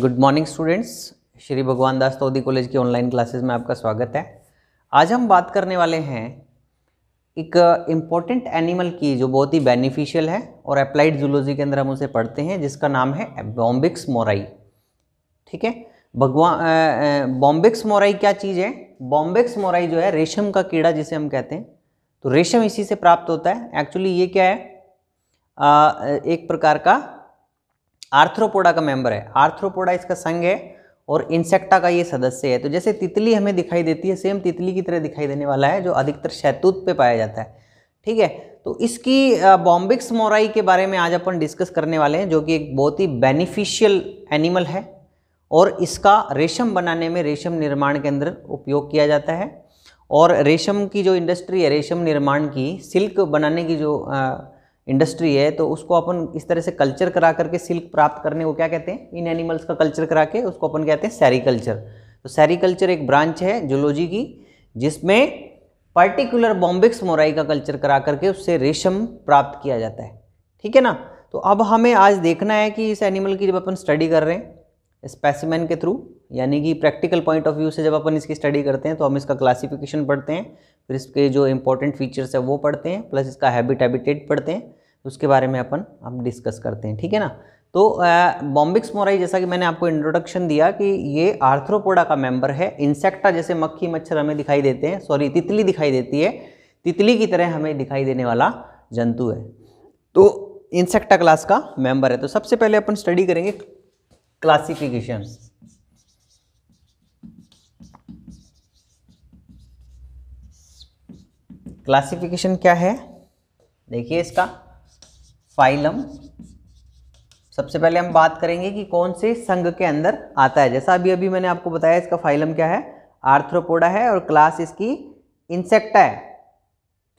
good morning students Shri Bhagwan Das Todi college की online classes में आपका स्वागत है आज हम बात करने वाले हैं एक इम्पॉर्टेंट एनिमल की जो बहुत ही बेनिफिशियल है और अप्लाइड जूलॉजी के अंदर हम उसे पढ़ते हैं जिसका नाम है बॉम्बिक्स मोराई ठीक है भगवान बॉम्बिक्स मोराई क्या चीज़ है बॉम्बिक्स मोराई जो है रेशम का कीड़ा जिसे हम कहते हैं तो रेशम इसी से प्राप्त होता है एक्चुअली ये क्या है आ, एक प्रकार का आर्थ्रोपोडा का मेंबर है आर्थ्रोपोडा इसका संघ है और इंसेक्टा का ये सदस्य है तो जैसे तितली हमें दिखाई देती है सेम तितली की तरह दिखाई देने वाला है जो अधिकतर शैतूत पे पाया जाता है ठीक है तो इसकी बॉम्बिक्स मोराई के बारे में आज अपन डिस्कस करने वाले हैं जो कि एक बहुत ही बेनिफिशियल एनिमल है और इसका रेशम बनाने में रेशम निर्माण के अंदर उपयोग किया जाता है और रेशम की जो इंडस्ट्री है रेशम निर्माण की सिल्क बनाने की जो आ, इंडस्ट्री है तो उसको अपन इस तरह से कल्चर करा करके सिल्क प्राप्त करने को क्या कहते हैं इन एनिमल्स का कल्चर करा के उसको अपन कहते हैं सैरिकल्चर तो सैरिकल्चर एक ब्रांच है जूलॉजी की जिसमें पर्टिकुलर बॉम्बिक्स मोराई का कल्चर करा करके उससे रेशम प्राप्त किया जाता है ठीक है ना तो अब हमें आज देखना है कि इस एनिमल की जब अपन स्टडी कर रहे हैं स्पेसिमैन के थ्रू यानी कि प्रैक्टिकल पॉइंट ऑफ व्यू से जब अपन इसकी स्टडी करते हैं तो हम इसका क्लासिफिकेशन पढ़ते हैं फिर इसके जो इंपॉर्टेंट फीचर्स है वो पढ़ते हैं प्लस इसका हैबिट हैबिटेट पढ़ते हैं उसके बारे में अपन अब डिस्कस करते हैं ठीक है ना तो बॉम्बिक्स मोराई जैसा कि मैंने आपको इंट्रोडक्शन दिया कि ये आर्थ्रोपोडा का मेंबर है इंसेक्टा जैसे मक्खी मच्छर हमें दिखाई देते हैं सॉरी तितली दिखाई देती है तितली की तरह हमें दिखाई देने वाला जंतु है तो इंसेक्टा क्लास का मेंबर है तो सबसे पहले अपन स्टडी करेंगे क्लासिफिकेशन क्लासिफिकेशन क्या है देखिए इसका फाइलम सबसे पहले हम बात करेंगे कि कौन से संघ के अंदर आता है जैसा अभी अभी मैंने आपको बताया इसका फाइलम क्या है आर्थ्रोपोडा है और क्लास इसकी इंसेक्टा है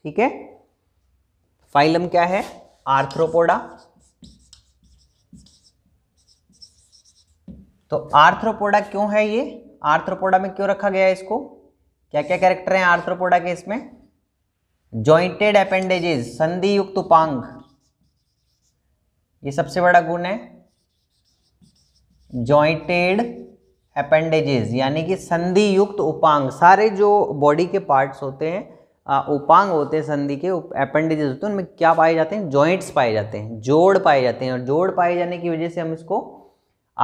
ठीक है फाइलम क्या है आर्थ्रोपोडा तो आर्थ्रोपोडा क्यों है ये आर्थ्रोपोडा में क्यों रखा गया है इसको क्या क्या कैरेक्टर है आर्थ्रोपोडा के इसमें जॉइंटेड अपेंडेजेस संधि युक्त उपांग ये सबसे बड़ा गुण है जॉइंटेड अपेंडेजेस यानी कि संधि युक्त उपांग सारे जो बॉडी के पार्ट्स होते हैं उपांग होते हैं संधि के अपेंडेजेस होते हैं उनमें क्या पाए जाते हैं जॉइंट्स पाए जाते हैं जोड़ पाए जाते हैं और जोड़ पाए जाने की वजह से हम इसको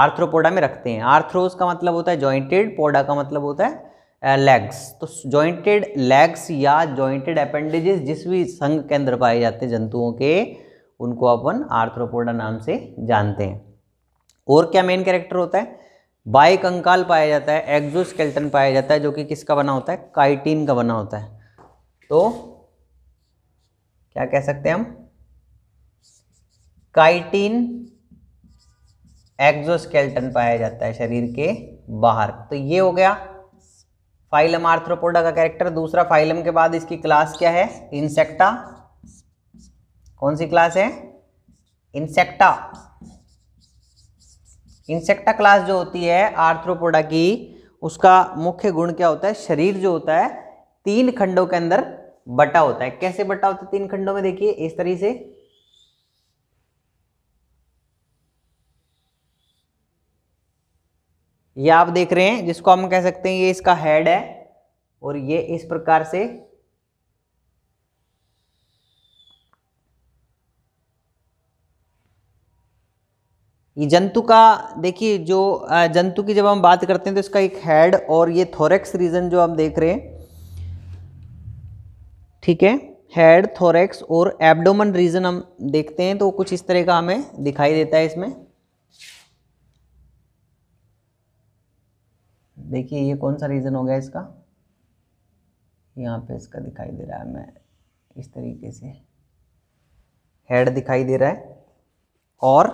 आर्थ्रोपोडा में रखते हैं आर्थ्रोस का मतलब होता है जॉइंटेड पोडा का मतलब होता है लेग्स तो जॉइंटेड लेग्स या जॉइंटेड अपेंडेजेस जिस भी संघ केंद्र पाए जाते हैं जंतुओं के उनको अपन आर्थ्रोपोडा नाम से जानते हैं और क्या मेन कैरेक्टर होता है बाइक अंकाल पाया जाता है एग्जोस्केल्टन पाया जाता है जो कि किसका बना होता है काइटीन का बना होता है तो क्या कह सकते हैं हम काइटीन एग्जोस्केल्टन पाया जाता है शरीर के बाहर तो ये हो गया फाइलम आर्थ्रोपोडा का कैरेक्टर दूसरा फाइलम के बाद इसकी क्लास क्या है इंसेक्टा कौन सी क्लास है इंसेक्टा इंसेक्टा क्लास जो होती है आर्थ्रोपोडा की उसका मुख्य गुण क्या होता है शरीर जो होता है तीन खंडों के अंदर बटा होता है कैसे बटा होता है तीन खंडों में देखिए इस तरीके से ये आप देख रहे हैं जिसको हम कह सकते हैं ये इसका हेड है और ये इस प्रकार से ये जंतु का देखिए जो जंतु की जब हम बात करते हैं तो इसका एक हेड और ये थोरेक्स रीजन जो हम देख रहे हैं ठीक है हेड थोरेक्स और एब्डोमन रीजन हम देखते हैं तो कुछ इस तरह का हमें दिखाई देता है इसमें देखिए ये कौन सा रीजन हो गया इसका यहाँ पे इसका दिखाई दे रहा है मैं इस तरीके से हेड दिखाई दे रहा है और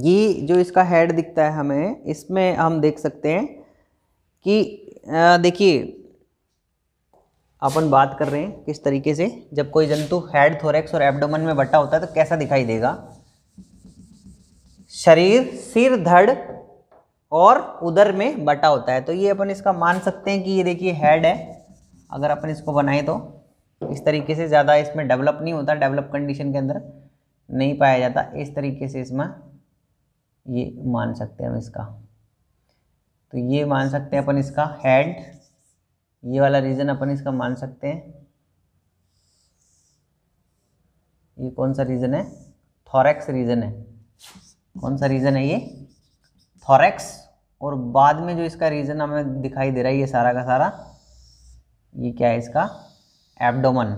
ये जो इसका हेड दिखता है हमें इसमें हम देख सकते हैं कि देखिए अपन बात कर रहे हैं किस तरीके से जब कोई जंतु हेड थोरेक्स और एब्डोमन में बटा होता है तो कैसा दिखाई देगा शरीर सिर धड़ और उधर में बटा होता है तो ये अपन इसका मान सकते हैं कि ये देखिए हेड है अगर अपन इसको बनाएं तो इस तरीके से ज़्यादा इसमें डेवलप नहीं होता डेवलप कंडीशन के अंदर नहीं पाया जाता इस तरीके से इसमें ये मान सकते हैं हम इसका तो ये मान सकते हैं अपन इसका हेड ये वाला रीजन अपन इसका मान सकते हैं ये कौन सा रीजन है थॉरेक्स रीजन है कौन सा रीजन है ये थॉरेक्स और बाद में जो इसका रीजन हमें दिखाई दे रहा है ये सारा का सारा ये क्या है इसका एब्डोमन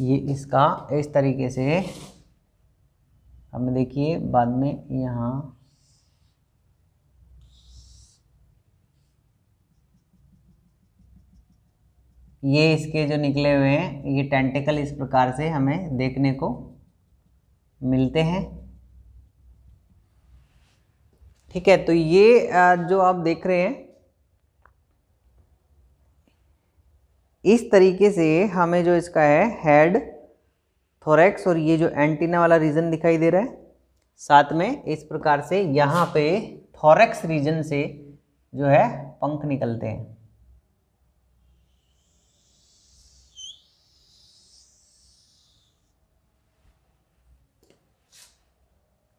ये इसका इस तरीके से हमें देखिए बाद में यहाँ ये इसके जो निकले हुए हैं ये टेंटिकल इस प्रकार से हमें देखने को मिलते हैं ठीक है तो ये जो आप देख रहे हैं इस तरीके से हमें जो इसका है हेड थोरेक्स और ये जो एंटीना वाला रीजन दिखाई दे रहा है साथ में इस प्रकार से यहाँ पे थोरेक्स रीजन से जो है पंख निकलते हैं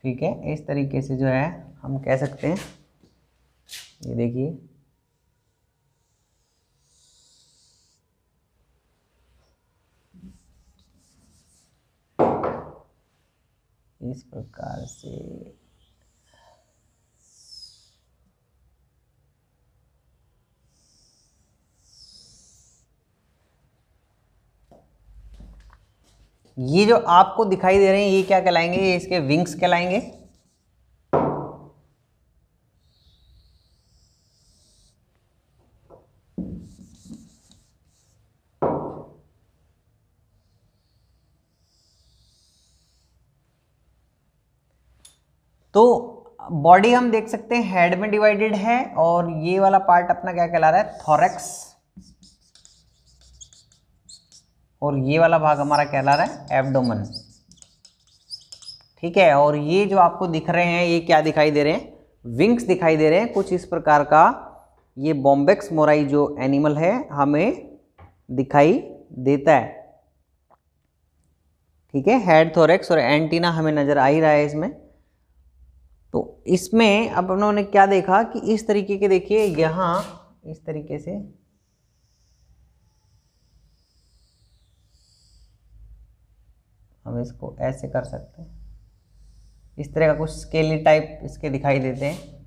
ठीक है इस तरीके से जो है हम कह सकते हैं ये देखिए इस प्रकार से ये जो आपको दिखाई दे रहे हैं ये क्या कहलाएंगे ये इसके विंग्स कहलाएंगे तो बॉडी हम देख सकते हैं हेड में डिवाइडेड है और ये वाला पार्ट अपना क्या कहला रहा है थॉरेक्स और ये वाला भाग हमारा कहला रहा है एब्डोमन ठीक है और ये जो आपको दिख रहे हैं ये क्या दिखाई दे रहे हैं विंग्स दिखाई दे रहे हैं कुछ इस प्रकार का ये बॉम्बेक्स मोराई जो एनिमल है हमें दिखाई देता है ठीक है हेड थोरेक्स और एंटीना हमें नज़र आ ही रहा है इसमें तो इसमें अब उन्होंने क्या देखा कि इस तरीके के देखिए यहाँ इस तरीके से हम इसको ऐसे कर सकते हैं इस तरह का कुछ स्केली टाइप इसके दिखाई देते हैं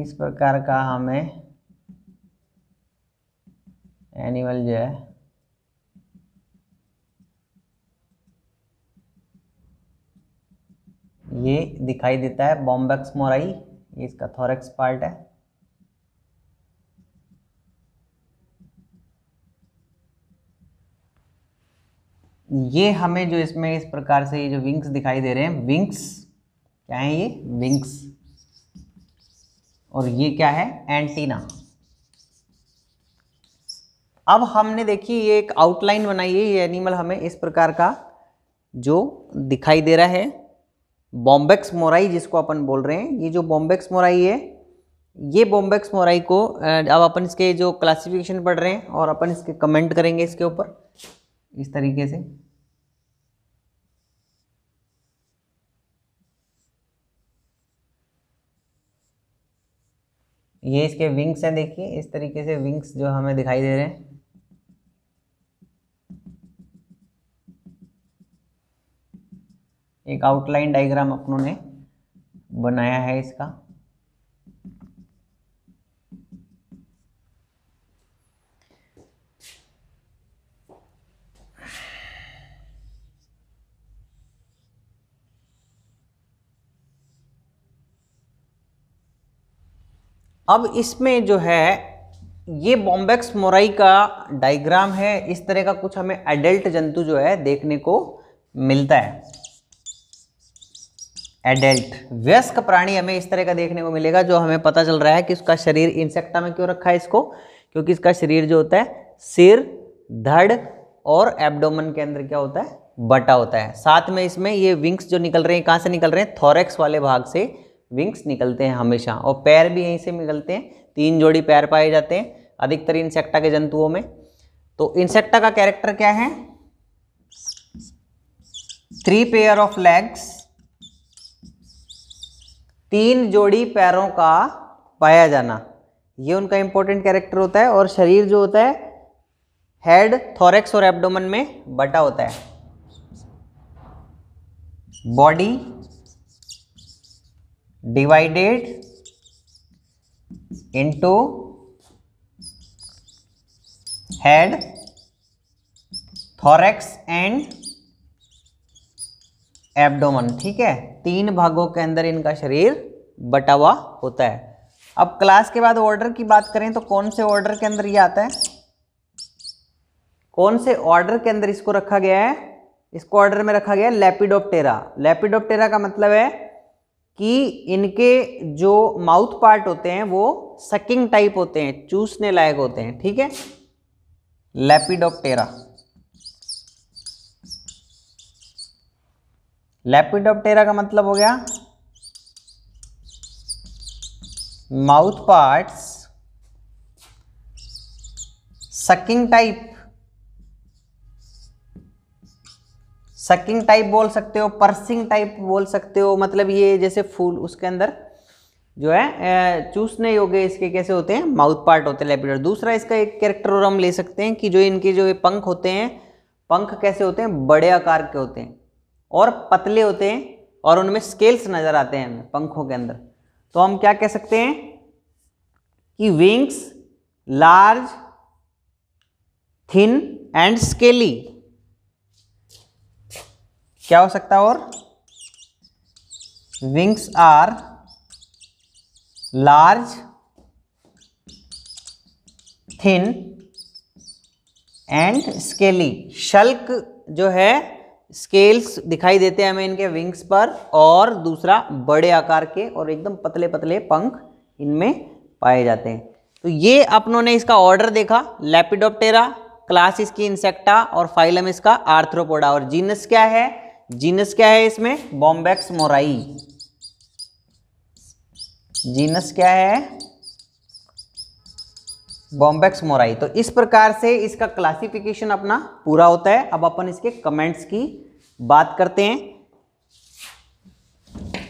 इस प्रकार का हमें एनिमल जो है ये दिखाई देता है बॉम्बेक्स मोराई ये इसका थोरेक्स पार्ट है ये हमें जो इसमें इस प्रकार से ये जो विंग्स दिखाई दे रहे हैं विंग्स क्या है ये विंग्स और ये क्या है एंटीना अब हमने देखिए ये एक आउटलाइन बनाई है ये एनिमल हमें इस प्रकार का जो दिखाई दे रहा है बॉम्बेक्स मोराई जिसको अपन बोल रहे हैं ये जो बॉम्बेक्स मोराई है ये बॉम्बेक्स मोराई को अब अपन इसके जो क्लासिफिकेशन पढ़ रहे हैं और अपन इसके कमेंट करेंगे इसके ऊपर इस तरीके से ये इसके विंग्स हैं देखिए इस तरीके से विंग्स जो हमें दिखाई दे रहे हैं एक आउटलाइन डायग्राम अपनों ने बनाया है इसका अब इसमें जो है ये बॉम्बेक्स मोराई का डायग्राम है इस तरह का कुछ हमें एडल्ट जंतु जो है देखने को मिलता है एडल्ट व्यस्क प्राणी हमें इस तरह का देखने को मिलेगा जो हमें पता चल रहा है कि उसका शरीर इंसेक्टा में क्यों रखा है इसको क्योंकि इसका शरीर जो होता है सिर धड़ और एब्डोमन के अंदर क्या होता है बटा होता है साथ में इसमें ये विंग्स जो निकल रहे हैं कहाँ से निकल रहे हैं थॉरेक्स वाले भाग से विंग्स निकलते हैं हमेशा और पैर भी यहीं से निकलते हैं तीन जोड़ी पैर पाए जाते हैं अधिकतर इंसेक्टा के जंतुओं में तो इंसेक्टा का कैरेक्टर क्या है थ्री पेयर ऑफ लेग्स तीन जोड़ी पैरों का पाया जाना ये उनका इंपॉर्टेंट कैरेक्टर होता है और शरीर जो होता है हेड थोरेक्स और एब्डोमन में बटा होता है body divided into head thorax and abdomen ठीक है तीन भागों के अंदर इनका शरीर बटा हुआ होता है अब क्लास के बाद ऑर्डर की बात करें तो कौन से ऑर्डर के अंदर ये आता है कौन से ऑर्डर के अंदर इसको रखा गया है इसको ऑर्डर में रखा गया है लेपिडोप्टेरा लेपिडोप्टेरा का मतलब है कि इनके जो माउथ पार्ट होते हैं वो सकिंग टाइप होते हैं चूसने लायक होते हैं ठीक है लैपिडोप्टेरा लैपिडोप्टेरा का मतलब हो गया mouth parts sucking type sucking type बोल सकते हो पर्सिंग टाइप बोल सकते हो मतलब ये जैसे फूल उसके अंदर जो है चूसने योग्य इसके कैसे होते हैं माउथ पार्ट होते हैं लेपिडर दूसरा इसका एक कैरेक्टर और हम ले सकते हैं कि जो इनके जो ये पंख होते हैं पंख कैसे होते हैं बड़े आकार के होते हैं और पतले होते हैं और उनमें स्केल्स नज़र आते हैं हमें पंखों के अंदर तो हम क्या कह सकते हैं कि wings large thin and scaly क्या हो सकता है और wings are large thin and scaly शल्क जो है स्केल्स दिखाई देते हैं हमें इनके विंग्स पर और दूसरा बड़े आकार के और एकदम पतले पतले पंख इनमें पाए जाते हैं तो ये अपनों ने इसका ऑर्डर देखा लेपिडोप्टेरा क्लास इसकी इंसेक्टा और फाइलम इसका आर्थ्रोपोडा और जीनस क्या है जीनस क्या है इसमें बॉम्बैक्स मोराई जीनस क्या है बॉम्बैक्स मोराई तो इस प्रकार से इसका क्लासिफिकेशन अपना पूरा होता है अब अपन इसके कमेंट्स की बात करते हैं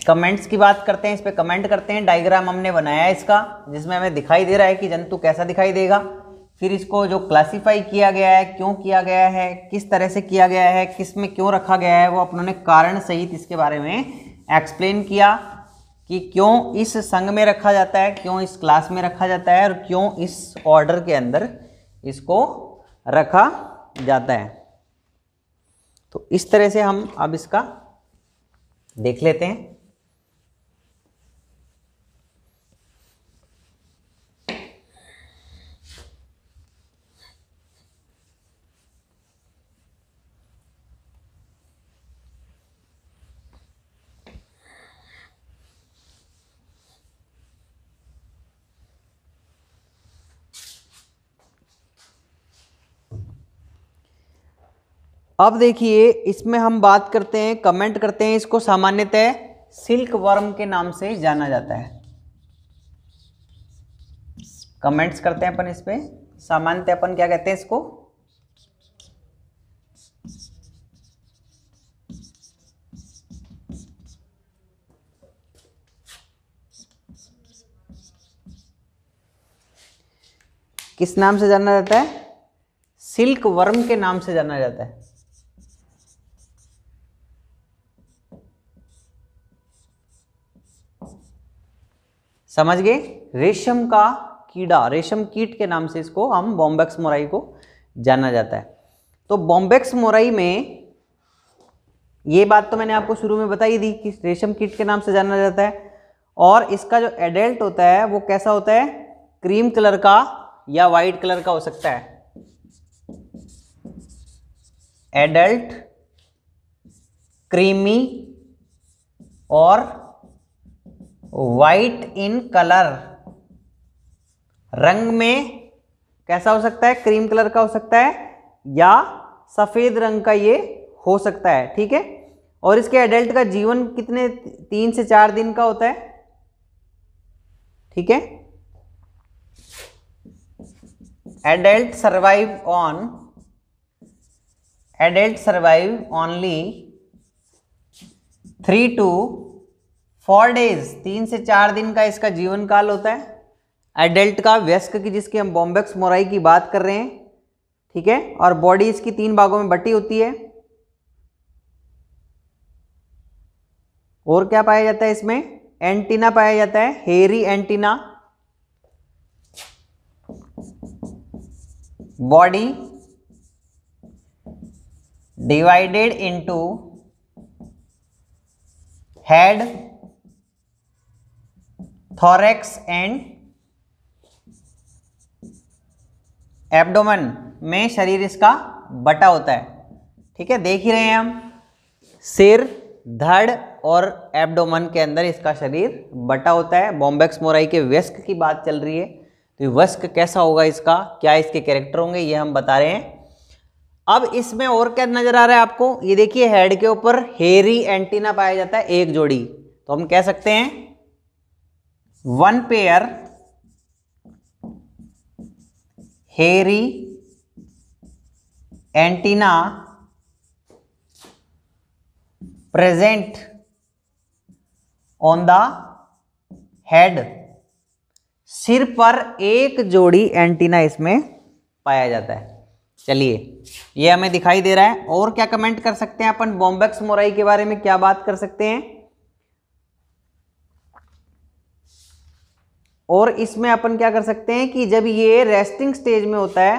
कमेंट्स की बात करते हैं इस पर कमेंट करते हैं डायग्राम हमने बनाया है इसका जिसमें हमें दिखाई दे रहा है कि जंतु कैसा दिखाई देगा फिर इसको जो क्लासीफाई किया गया है क्यों किया गया है किस तरह से किया गया है किस में क्यों रखा गया है वो अपनों ने कारण सहित इसके बारे में एक्सप्लेन किया कि क्यों इस संघ में रखा जाता है क्यों इस क्लास में रखा जाता है और क्यों इस ऑर्डर के अंदर इसको रखा जाता है तो इस तरह से हम अब इसका देख लेते हैं अब देखिए इसमें हम बात करते हैं कमेंट करते हैं इसको सामान्यतः सिल्क वर्म के नाम से जाना जाता है कमेंट्स करते हैं अपन इस पर सामान्यतः अपन क्या कहते हैं इसको किस नाम से जाना जाता है सिल्क वर्म के नाम से जाना जाता है समझ गए रेशम का कीड़ा रेशम कीट के नाम से इसको हम बॉम्बेक्स मोराई को जाना जाता है तो बॉम्बेक्स मोराई में ये बात तो मैंने आपको शुरू में बताई दी कि रेशम कीट के नाम से जाना जाता है और इसका जो एडल्ट होता है वो कैसा होता है क्रीम कलर का या वाइट कलर का हो सकता है एडल्ट क्रीमी और वाइट इन कलर रंग में कैसा हो सकता है क्रीम कलर का हो सकता है या सफ़ेद रंग का ये हो सकता है ठीक है और इसके एडल्ट का जीवन कितने तीन से चार दिन का होता है ठीक है adult survive on adult survive only three to four days तीन से चार दिन का इसका जीवन काल होता है एडल्ट का व्यस्क की जिसकी हम बॉम्बेक्स मोराई की बात कर रहे हैं ठीक है और बॉडी इसकी तीन भागों में बटी होती है और क्या पाया जाता है इसमें एंटीना पाया जाता है hairy antenna body divided into head thorax and abdomen में शरीर इसका बटा होता है ठीक है देख ही रहे हैं हम सिर धड़ और एब्डोमन के अंदर इसका शरीर बटा होता है बॉम्बेक्स मोराई के व्यस्क की बात चल रही है तो व्यस्क कैसा होगा इसका क्या इसके कैरेक्टर होंगे ये हम बता रहे हैं अब इसमें और क्या नज़र आ रहा है आपको ये देखिए हेड के ऊपर हेरी एंटीना पाया जाता है एक जोड़ी तो हम कह सकते हैं one pair hairy antenna present on the head सिर पर एक जोड़ी एंटीना इसमें पाया जाता है चलिए ये हमें दिखाई दे रहा है और क्या कमेंट कर सकते हैं अपन बॉम्बेक्स मोराई के बारे में क्या बात कर सकते हैं और इसमें अपन क्या कर सकते हैं कि जब ये रेस्टिंग स्टेज में होता है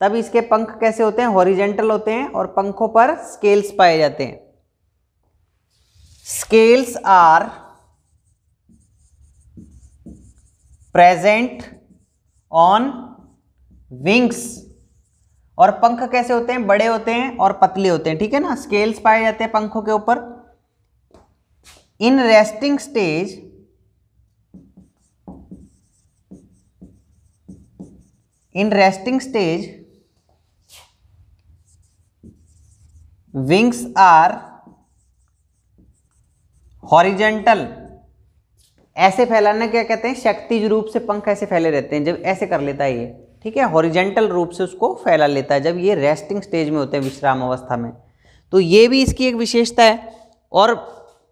तब इसके पंख कैसे होते हैं हॉरिजेंटल होते हैं और पंखों पर स्केल्स पाए जाते हैं scales are present on wings और पंख कैसे होते हैं बड़े होते हैं और पतले होते हैं ठीक है ना स्केल्स पाए जाते हैं पंखों के ऊपर in resting stage in resting stage wings are horizontal ऐसे फैलाना क्या कहते हैं शक्तिज रूप से पंख ऐसे फैले रहते हैं जब ऐसे कर लेता है ये ठीक है हॉरिजेंटल रूप से उसको फैला लेता है जब ये रेस्टिंग स्टेज में होते हैं विश्राम अवस्था में तो ये भी इसकी एक विशेषता है और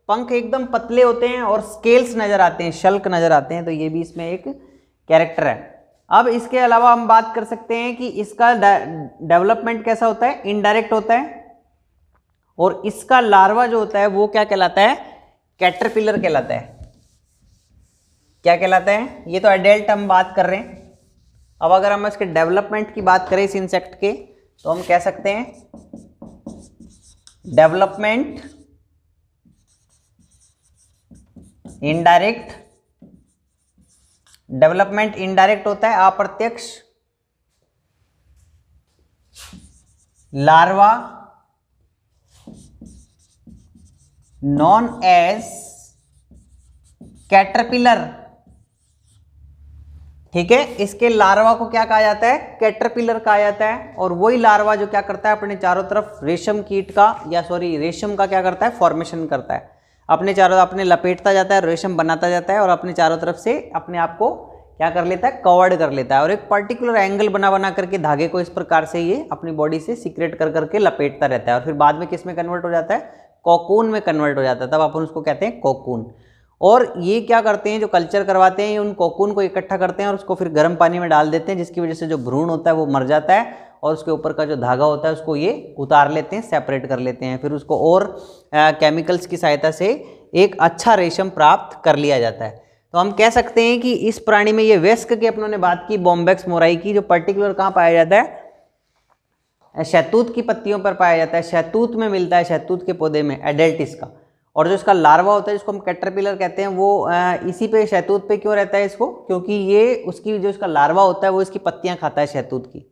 पंख एकदम पतले होते हैं और स्केल्स नज़र आते हैं शल्क नज़र आते हैं तो ये भी इसमें एक कैरेक्टर है अब इसके अलावा हम बात कर सकते हैं कि इसका डेवलपमेंट कैसा होता है इनडायरेक्ट होता है और इसका लार्वा जो होता है वो क्या कहलाता है कैटरपिलर कहलाता है क्या कहलाता है ये तो एडल्ट हम बात कर रहे हैं अब अगर हम इसके डेवलपमेंट की बात करें इस इंसेक्ट के तो हम कह सकते हैं डेवलपमेंट इनडायरेक्ट डेवलपमेंट इनडायरेक्ट होता है अप्रत्यक्ष लार्वा नॉन एज कैटरपिलर ठीक है इसके लार्वा को क्या कहा जाता है कैटरपिलर कहा जाता है और वही लार्वा जो क्या करता है अपने चारों तरफ रेशम कीट का या सॉरी रेशम का क्या करता है फॉर्मेशन करता है अपने चारों अपने लपेटता जाता है रेशम बनाता जाता है और अपने चारों तरफ से अपने आप को क्या कर लेता है कवर्ड कर लेता है और एक पर्टिकुलर एंगल बना बना करके धागे को इस प्रकार से ये अपनी बॉडी से सीक्रेट कर करके लपेटता रहता है और फिर बाद में किस में कन्वर्ट हो जाता है कोकून में कन्वर्ट हो जाता है तब अपन उसको कहते हैं कोकून और ये क्या करते हैं जो कल्चर करवाते हैं ये उन कोकून को इकट्ठा करते हैं और उसको फिर गर्म पानी में डाल देते हैं जिसकी वजह से जो भ्रूण होता है वो मर जाता है और उसके ऊपर का जो धागा होता है उसको ये उतार लेते हैं सेपरेट कर लेते हैं फिर उसको और केमिकल्स की सहायता से एक अच्छा रेशम प्राप्त कर लिया जाता है तो हम कह सकते हैं कि इस प्राणी में ये वेस्क की अपनों ने बात की बॉम्बेक्स मोराई की जो पर्टिकुलर कहाँ पाया जाता है शैतूत की पत्तियों पर पाया जाता है शैतूत में मिलता है शैतूत के पौधे में एडल्टिस का और जो इसका लार्वा होता है जिसको हम कैटरपिलर कहते हैं वो इसी पे शैतूत पे क्यों रहता है इसको क्योंकि ये उसकी जो इसका लार्वा होता है वो इसकी पत्तियां खाता है शैतूत की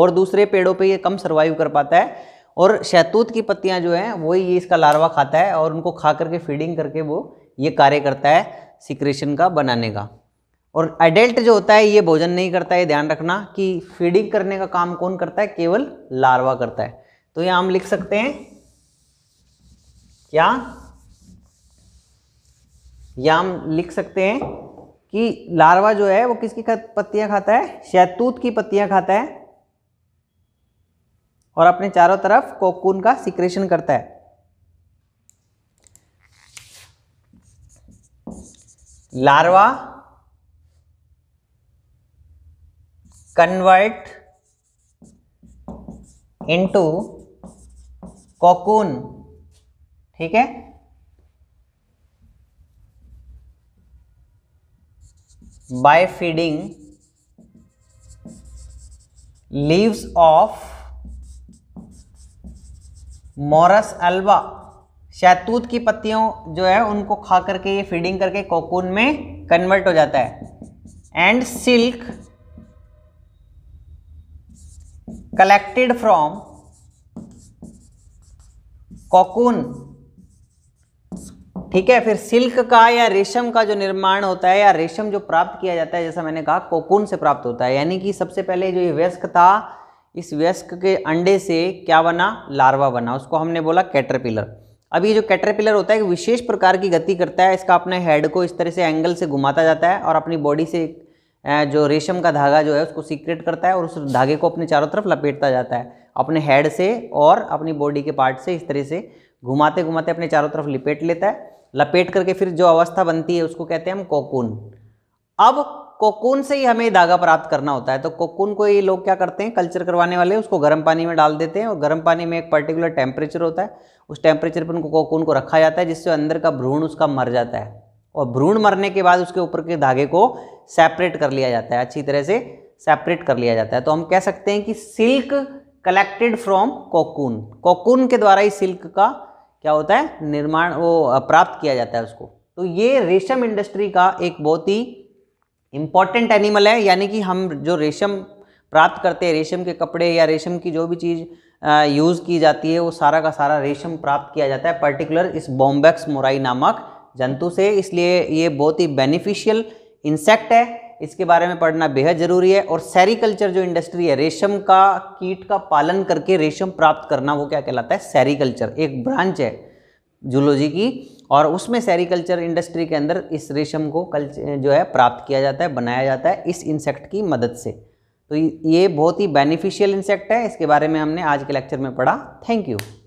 और दूसरे पेड़ों पे ये कम सर्वाइव कर पाता है और शैतूत की पत्तियां जो हैं वही ये इसका लार्वा खाता है और उनको खा करके फीडिंग करके वो ये कार्य करता है सिक्रेशन का बनाने का और एडल्ट जो होता है ये भोजन नहीं करता है ध्यान रखना कि फीडिंग करने का काम कौन करता है केवल लार्वा करता है तो यहाँ हम लिख सकते हैं क्या या हम लिख सकते हैं कि लार्वा जो है वो किसकी पत्तियां खाता है शैतूत की पत्तियां खाता है और अपने चारों तरफ कोकून का सिक्रेशन करता है लार्वा कन्वर्ट इंटू कोकून ठीक है by feeding leaves of morus alba शैतूत की पत्तियों जो है उनको खा करके ये फीडिंग करके कोकून में कन्वर्ट हो जाता है and silk collected from cocoon ठीक है फिर सिल्क का या रेशम का जो निर्माण होता है या रेशम जो प्राप्त किया जाता है जैसा मैंने कहा कोकून से प्राप्त होता है यानी कि सबसे पहले जो ये व्यस्क था इस व्यस्क के अंडे से क्या बना लार्वा बना उसको हमने बोला कैटरपिलर अब ये जो कैटरपिलर होता है एक विशेष प्रकार की गति करता है इसका अपने हेड को इस तरह से एंगल से घुमाता जाता है और अपनी बॉडी से जो रेशम का धागा जो है उसको सीक्रेट करता है और उस धागे को अपने चारों तरफ लपेटता जाता है अपने हेड से और अपनी बॉडी के पार्ट से इस तरह से घुमाते घुमाते अपने चारों तरफ लपेट लेता है लपेट करके फिर जो अवस्था बनती है उसको कहते हैं हम कोकून अब कोकून से ही हमें धागा प्राप्त करना होता है तो कोकून को ये लोग क्या करते हैं कल्चर करवाने वाले उसको गर्म पानी में डाल देते हैं और गर्म पानी में एक पर्टिकुलर टेम्परेचर होता है उस टेम्परेचर पर उनको कोकून को रखा जाता है जिससे अंदर का भ्रूण उसका मर जाता है और भ्रूण मरने के बाद उसके ऊपर के धागे को सेपरेट कर लिया जाता है अच्छी तरह से सेपरेट कर लिया जाता है तो हम कह सकते हैं कि silk collected from cocoon cocoon के द्वारा ही सिल्क का क्या होता है निर्माण वो प्राप्त किया जाता है उसको तो ये रेशम इंडस्ट्री का एक बहुत ही इम्पॉर्टेंट एनिमल है यानी कि हम जो रेशम प्राप्त करते हैं रेशम के कपड़े या रेशम की जो भी चीज़ यूज़ की जाती है वो सारा का सारा रेशम प्राप्त किया जाता है पर्टिकुलर इस बॉम्बैक्स मोराई नामक जंतु से इसलिए ये बहुत ही बेनिफिशियल इंसेक्ट है इसके बारे में पढ़ना बेहद ज़रूरी है और सेरिकल्चर जो इंडस्ट्री है रेशम का कीट का पालन करके रेशम प्राप्त करना वो क्या कहलाता है सेरिकल्चर एक ब्रांच है जूलॉजी की और उसमें सेरिकल्चर इंडस्ट्री के अंदर इस रेशम को कल जो है प्राप्त किया जाता है बनाया जाता है इस इंसेक्ट की मदद से तो ये बहुत ही बेनिफिशियल इंसेक्ट है इसके बारे में हमने आज के लेक्चर में पढ़ा थैंक यू